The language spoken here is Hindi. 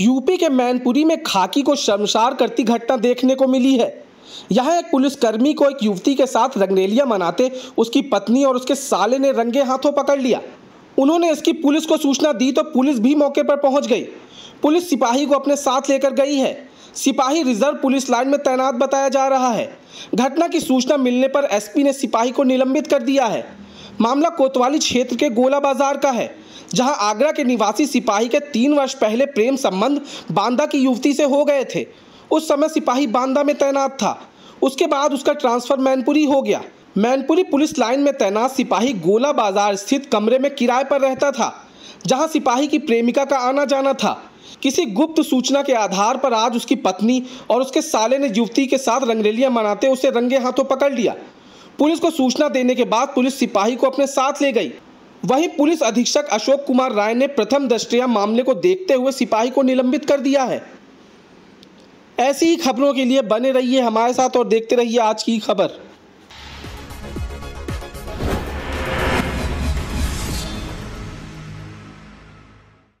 यूपी के मैनपुरी में खाकी को शर्मसार करती घटना देखने को मिली है यहाँ एक पुलिसकर्मी को एक युवती के साथ रंगरेलिया मनाते उसकी पत्नी और उसके साले ने रंगे हाथों पकड़ लिया उन्होंने इसकी पुलिस को सूचना दी तो पुलिस भी मौके पर पहुंच गई पुलिस सिपाही को अपने साथ लेकर गई है सिपाही रिजर्व पुलिस लाइन में तैनात बताया जा रहा है घटना की सूचना मिलने पर एसपी ने सिपाही को निलंबित कर दिया है मामला कोतवाली क्षेत्र के गोला बाजार का है जहां आगरा के निवासी सिपाही के तीन वर्ष पहले प्रेम संबंध बांदा की युवती से हो गए थे उस समय सिपाही बांदा में तैनात था उसके बाद उसका ट्रांसफर मैनपुरी हो गया मैनपुरी पुलिस लाइन में तैनात सिपाही गोला बाजार स्थित कमरे में किराए पर रहता था जहां सिपाही की प्रेमिका का आना जाना था किसी गुप्त सूचना के आधार पर आज उसकी पत्नी और उसके साले ने युवती के साथ रंगरेलियां मनाते उसे रंगे हाथों पकड़ लिया पुलिस को सूचना देने के बाद पुलिस सिपाही को अपने साथ ले गई वहीं पुलिस अधीक्षक अशोक कुमार राय ने प्रथम दृष्टिया मामले को देखते हुए सिपाही को निलंबित कर दिया है ऐसी ही खबरों के लिए बने रहिए हमारे साथ और देखते रहिए आज की खबर